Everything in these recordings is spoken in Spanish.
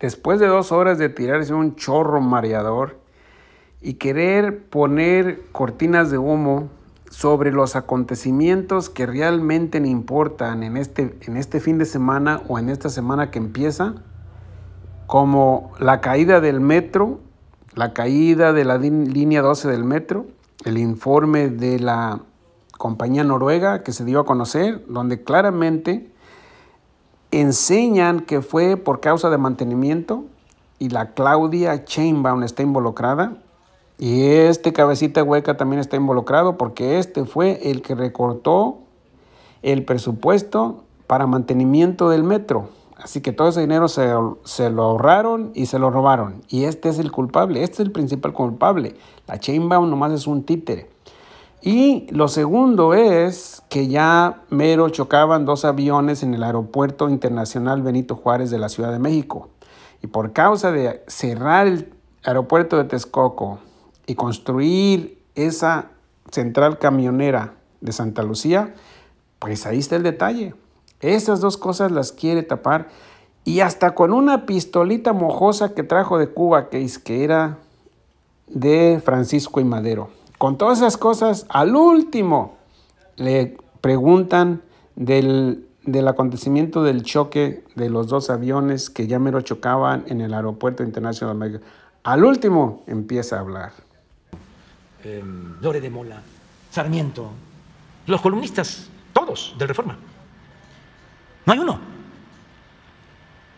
después de dos horas de tirarse un chorro mareador y querer poner cortinas de humo sobre los acontecimientos que realmente me importan en este, en este fin de semana o en esta semana que empieza, como la caída del metro, la caída de la línea 12 del metro, el informe de la compañía noruega que se dio a conocer, donde claramente enseñan que fue por causa de mantenimiento y la Claudia Chainbaum está involucrada. Y este cabecita hueca también está involucrado porque este fue el que recortó el presupuesto para mantenimiento del metro. Así que todo ese dinero se, lo ahorraron y se lo robaron. Y este es el culpable, este es el principal culpable. La Chainbaum nomás es un títere. Y lo segundo es que ya mero chocaban dos aviones en el Aeropuerto Internacional Benito Juárez de la Ciudad de México. Y por causa de cerrar el aeropuerto de Texcoco y construir esa central camionera de Santa Lucía, pues ahí está el detalle. Esas dos cosas las quiere tapar y hasta con una pistolita mojosa que trajo de Cuba, que, es que era de Francisco y Madero con todas esas cosas, al último le preguntan del, acontecimiento del choque de los dos aviones que ya me lo chocaban en el aeropuerto internacional de México. Al último empieza a hablar. Eh, Lore de Mola, Sarmiento, los columnistas, todos del Reforma. No hay uno.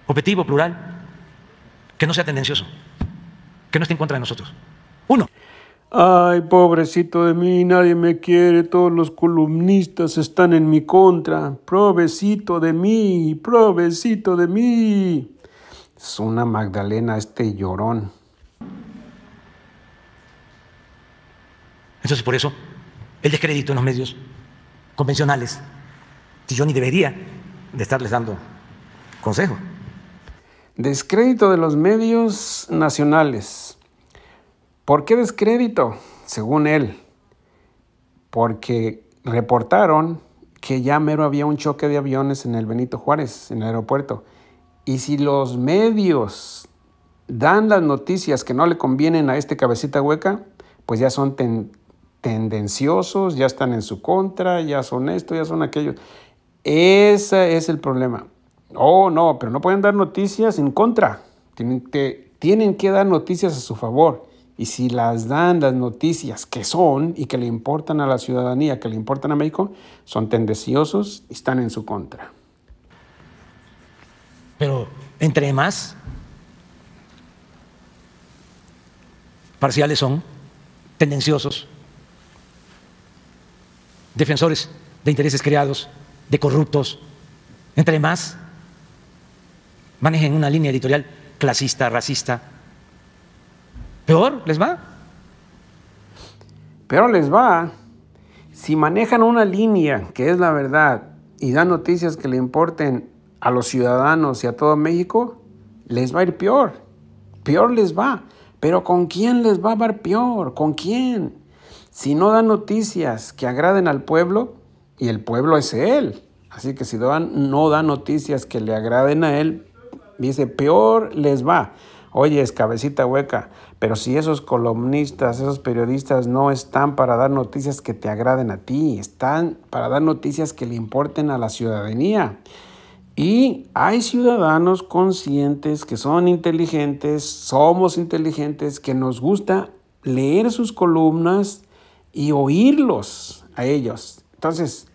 Objetivo, plural, que no sea tendencioso, que no esté en contra de nosotros. Uno. Ay, pobrecito de mí, nadie me quiere, todos los columnistas están en mi contra. Pobrecito de mí, provecito de mí. Es una Magdalena este llorón. Entonces, por eso, el descrédito en los medios convencionales, si yo ni debería de estarles dando consejo. Descrédito de los medios nacionales ¿Por qué descrédito? Según él, porque reportaron que ya mero había un choque de aviones en el Benito Juárez, en el aeropuerto. Y si los medios dan las noticias que no le convienen a este cabecita hueca, pues ya son tendenciosos, ya están en su contra, ya son esto, ya son aquello. Ese es el problema. Oh, no, pero no pueden dar noticias en contra. tienen que dar noticias a su favor. Y si las dan las noticias que son y que le importan a la ciudadanía, que le importan a México, son tendenciosos y están en su contra. Pero entre más parciales son, tendenciosos, defensores de intereses creados, de corruptos, entre más manejen una línea editorial clasista, racista, Peor les va. Peor les va si manejan una línea que es la verdad y dan noticias que le importen a los ciudadanos y a todo México, les va a ir peor. Peor les va. Pero ¿con quién les va a ir peor? ¿Con quién? Si no dan noticias que agraden al pueblo, y el pueblo es él. Así que si no dan noticias que le agraden a él, dice, peor les va. Oye, es cabecita hueca, pero si esos columnistas, esos periodistas no están para dar noticias que te agraden a ti, están para dar noticias que le importen a la ciudadanía. Y hay ciudadanos conscientes que son inteligentes, somos inteligentes, que nos gusta leer sus columnas y oírlos a ellos. Entonces,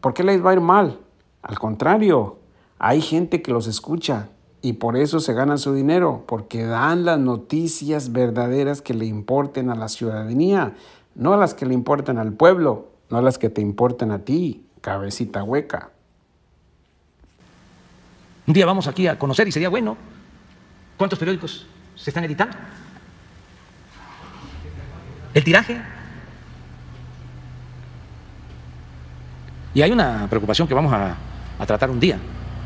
¿por qué les va a ir mal? Al contrario, hay gente que los escucha, y por eso se ganan su dinero, porque dan las noticias verdaderas que le importen a la ciudadanía, no las que le importan al pueblo, no las que te importan a ti, cabecita hueca. Un día vamos aquí a conocer y sería bueno. ¿Cuántos periódicos se están editando? ¿El tiraje? Y hay una preocupación que vamos a tratar un día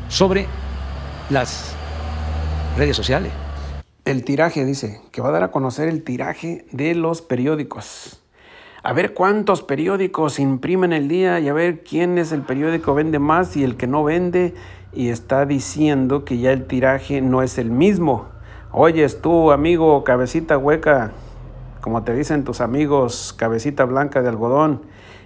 sobre las redes sociales. El tiraje, dice, que va a dar a conocer el tiraje de los periódicos. A ver cuántos periódicos imprimen el día y a ver quién es el periódico vende más y el que no vende. Y está diciendo que ya el tiraje no es el mismo. Oyes tú, amigo, cabecita hueca, como te dicen tus amigos, cabecita blanca de algodón,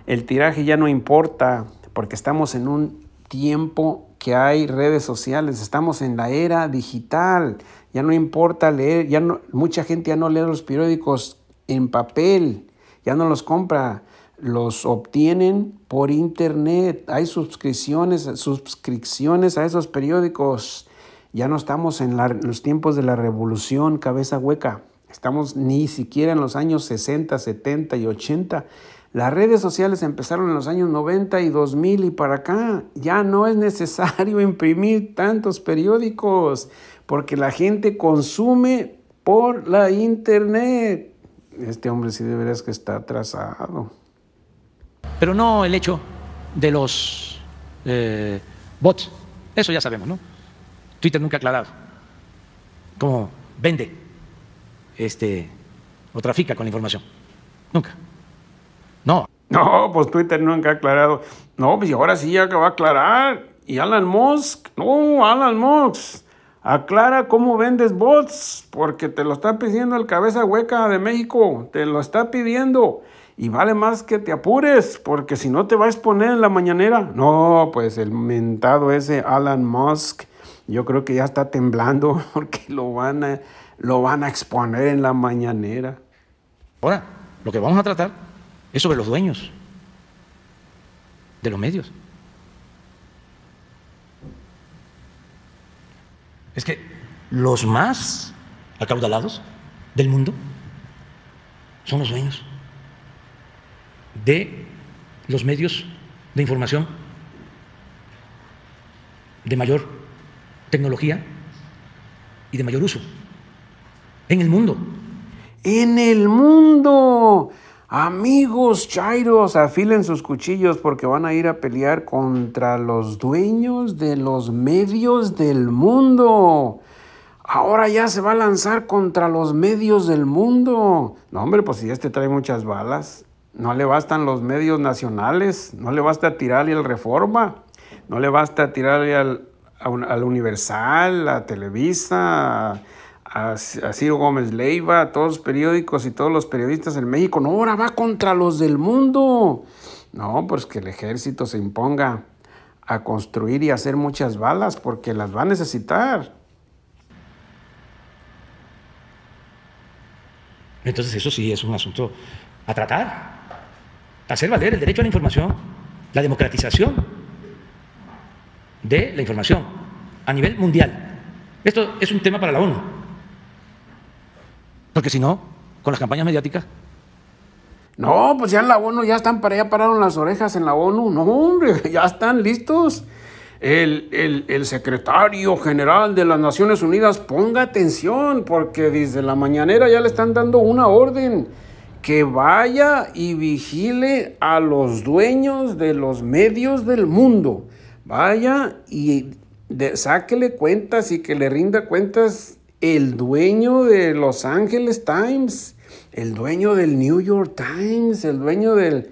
el tiraje ya no importa porque estamos en un tiempo que hay redes sociales, estamos en la era digital, ya no importa leer, ya no, mucha gente ya no lee los periódicos en papel, ya no los compra, los obtienen por internet, hay suscripciones, suscripciones a esos periódicos, ya no estamos en los tiempos de la revolución cabeza hueca, estamos ni siquiera en los años 60, 70 y 80, las redes sociales empezaron en los años 90 y 2000 y para acá. Ya no es necesario imprimir tantos periódicos porque la gente consume por la internet. Este hombre sí de veras que está atrasado. Pero no el hecho de los eh, bots. Eso ya sabemos, ¿no? Twitter nunca ha aclarado cómo vende este, o trafica con la información. Nunca. No. No, pues Twitter nunca ha aclarado. No, pues ahora sí ya que va a aclarar. Y Alan Musk, no, Alan Musk, aclara cómo vendes bots, porque te lo está pidiendo el cabeza hueca de México, te lo está pidiendo. Y vale más que te apures, porque si no te va a exponer en la mañanera. No, pues el mentado ese Alan Musk, yo creo que ya está temblando porque lo van a, lo van a exponer en la mañanera. Ahora, lo que vamos a tratar es sobre los dueños de los medios. Es que los más acaudalados del mundo son los dueños de los medios de información de mayor tecnología y de mayor uso en el mundo. En el mundo. Amigos Chairos, afilen sus cuchillos porque van a ir a pelear contra los dueños de los medios del mundo. Ahora ya se va a lanzar contra los medios del mundo. No, hombre, pues si este trae muchas balas. No le bastan los medios nacionales, no le basta tirarle al Reforma, no le basta tirarle al, al Universal, a Televisa, a, Ciro Gómez Leiva, a todos los periódicos y todos los periodistas en México. No, ahora va contra los del mundo. No, pues que el ejército se imponga a construir y hacer muchas balas porque las va a necesitar. Entonces eso sí es un asunto a tratar, hacer valer el derecho a la información, la democratización de la información a nivel mundial. Esto es un tema para la ONU. Porque si no, con las campañas mediáticas. No, pues ya en la ONU ya están para allá, pararon las orejas en la ONU. No, hombre, ya están listos. El, secretario general de las Naciones Unidas, ponga atención, porque desde la mañanera ya le están dando una orden que vaya y vigile a los dueños de los medios del mundo. Vaya y de, sáquele cuentas y que le rinda cuentas el dueño de Los Angeles Times, el dueño del New York Times, el dueño de,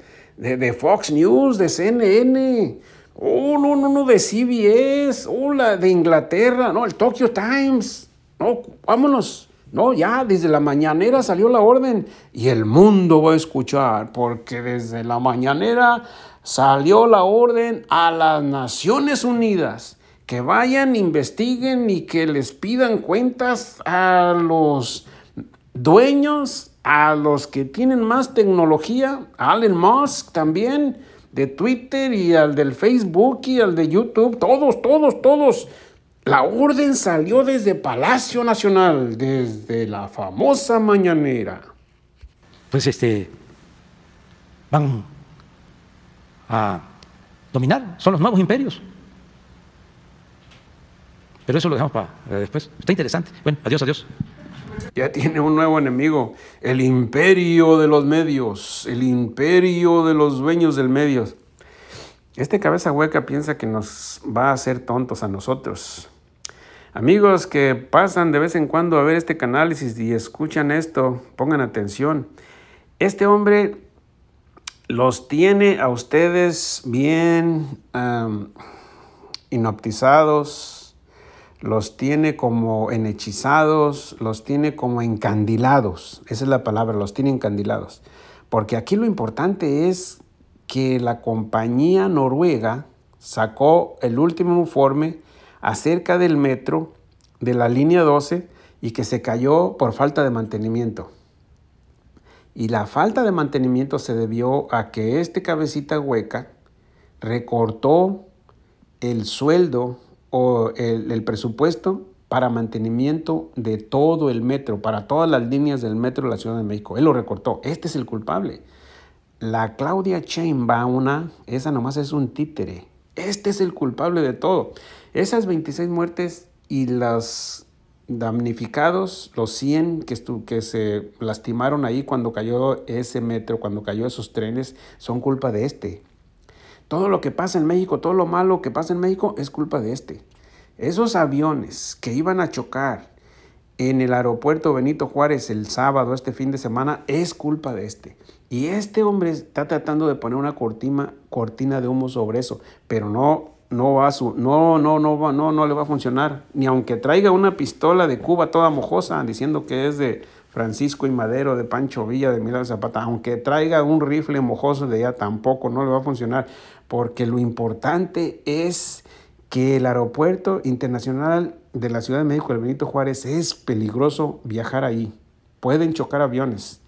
Fox News, de CNN, oh, no, no, no, de CBS, oh, la de Inglaterra, no, el Tokyo Times, no, vámonos. No, ya desde la mañanera salió la orden y el mundo va a escuchar, porque desde la mañanera salió la orden a las Naciones Unidas que vayan, investiguen y que les pidan cuentas a los dueños, a los que tienen más tecnología, a Elon Musk también, de Twitter y al del Facebook y al de YouTube, todos, todos, todos. La orden salió desde Palacio Nacional, desde la famosa mañanera. Pues este, van a dominar, son los nuevos imperios. Pero eso lo dejamos para eh, después. Está interesante. Bueno, adiós, adiós. Ya tiene un nuevo enemigo, el imperio de los medios, el imperio de los dueños del medios. Este cabeza hueca piensa que nos va a hacer tontos a nosotros. Amigos que pasan de vez en cuando a ver este canal y escuchan esto, pongan atención. Este hombre los tiene a ustedes bien inoptizados, los tiene como enhechizados, los tiene como encandilados. Esa es la palabra, los tiene encandilados. Porque aquí lo importante es que la compañía noruega sacó el último informe acerca del metro de la línea 12 y que se cayó por falta de mantenimiento. Y la falta de mantenimiento se debió a que este cabecita hueca recortó el sueldo el, presupuesto para mantenimiento de todo el metro, para todas las líneas del metro de la Ciudad de México. Él lo recortó. Este es el culpable. La Claudia Chainbauna, esa nomás es un títere. Este es el culpable de todo. Esas 26 muertes y las damnificados, los 100 que, que se lastimaron ahí cuando cayó ese metro, cuando cayó esos trenes, son culpa de este. Todo lo que pasa en México, todo lo malo que pasa en México es culpa de este. Esos aviones que iban a chocar en el aeropuerto Benito Juárez el sábado, este fin de semana, es culpa de este. Y este hombre está tratando de poner una cortina, cortina de humo sobre eso, pero no, no va a su, no, no, no no, no le va a funcionar. Ni aunque traiga una pistola de Cuba toda mojosa diciendo que es de, Francisco y Madero de Pancho Villa de Milán Zapata, aunque traiga un rifle mojoso de allá tampoco no le va a funcionar, porque lo importante es que el aeropuerto internacional de la Ciudad de México, el Benito Juárez, es peligroso viajar ahí. Pueden chocar aviones.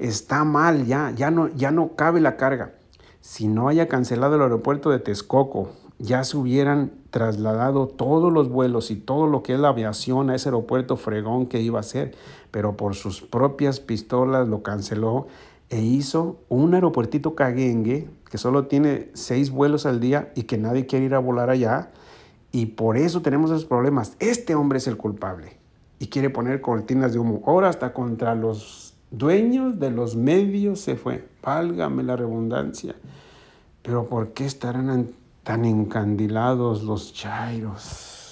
Está mal ya, ya no, ya no cabe la carga. Si no haya cancelado el aeropuerto de Texcoco, ya se hubieran trasladado todos los vuelos y todo lo que es la aviación a ese aeropuerto fregón que iba a ser, pero por sus propias pistolas lo canceló e hizo un aeropuertito caguengue que solo tiene seis vuelos al día y que nadie quiere ir a volar allá. Y por eso tenemos esos problemas. Este hombre es el culpable y quiere poner cortinas de humo. Ahora hasta contra los dueños de los medios se fue. Válgame la redundancia. Pero ¿por qué estarán tan encandilados los chairos.